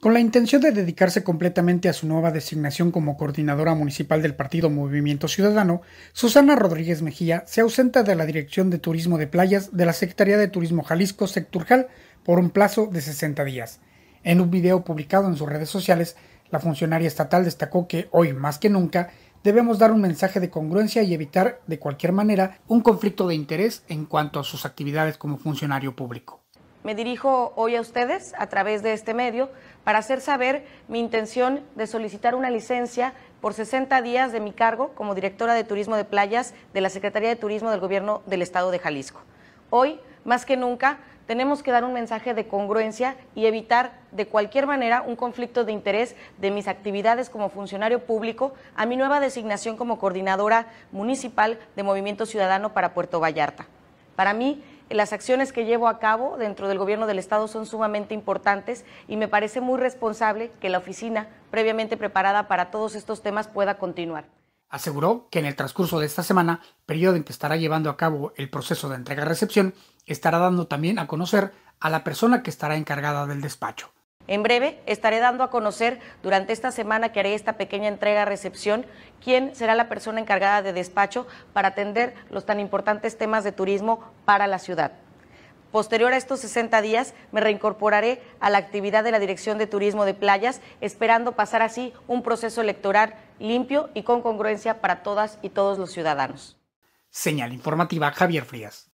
Con la intención de dedicarse completamente a su nueva designación como coordinadora municipal del partido Movimiento Ciudadano, Susana Rodríguez Mejía se ausenta de la Dirección de Turismo de Playas de la Secretaría de Turismo Jalisco Secturjal por un plazo de 60 días. En un video publicado en sus redes sociales, la funcionaria estatal destacó que hoy más que nunca debemos dar un mensaje de congruencia y evitar de cualquier manera un conflicto de interés en cuanto a sus actividades como funcionario público. Me dirijo hoy a ustedes a través de este medio para hacer saber mi intención de solicitar una licencia por 60 días de mi cargo como directora de Turismo de Playas de la Secretaría de Turismo del Gobierno del Estado de Jalisco. Hoy, más que nunca, tenemos que dar un mensaje de congruencia y evitar de cualquier manera un conflicto de interés de mis actividades como funcionario público a mi nueva designación como coordinadora municipal de Movimiento Ciudadano para Puerto Vallarta. Para mí las acciones que llevo a cabo dentro del gobierno del Estado son sumamente importantes y me parece muy responsable que la oficina, previamente preparada para todos estos temas, pueda continuar. Aseguró que en el transcurso de esta semana, periodo en que estará llevando a cabo el proceso de entrega-recepción, estará dando también a conocer a la persona que estará encargada del despacho. En breve estaré dando a conocer durante esta semana que haré esta pequeña entrega-recepción quién será la persona encargada de despacho para atender los tan importantes temas de turismo para la ciudad. Posterior a estos 60 días, me reincorporaré a la actividad de la Dirección de Turismo de Playas, esperando pasar así un proceso electoral limpio y con congruencia para todas y todos los ciudadanos. Señal informativa Javier Frías.